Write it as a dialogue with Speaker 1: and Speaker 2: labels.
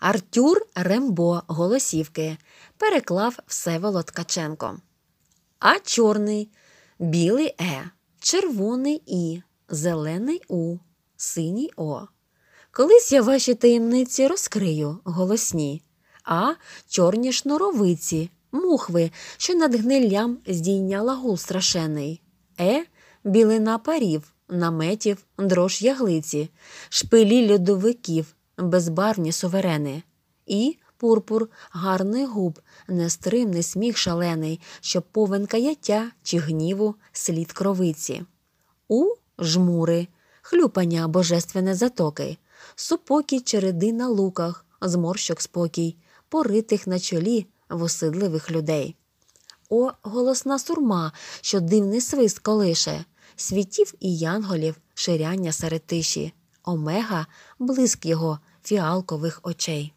Speaker 1: Артюр Рембо Голосівки, переклав Всеволод Ткаченко. А чорний, білий Е, червоний І, зелений У, синій О. Колись я ваші таємниці розкрию голосні, а чорні шнуровиці, мухви, що над гниллям здійняла гул страшений, Е, білина парів, наметів, дрож яглиці, шпилі льодовиків безбарвні суверени, і пурпур гарний губ, нестримний сміх шалений, що повен каяття чи гніву слід кровиці, у жмури, хлюпання божественне затоки, супокі череди на луках, зморщок спокій, поритих на чолі восидливих людей. О, голосна сурма, що дивний свист колише, світів і янголів ширяння серед тиші, омега блиск його, фіалкових
Speaker 2: очей.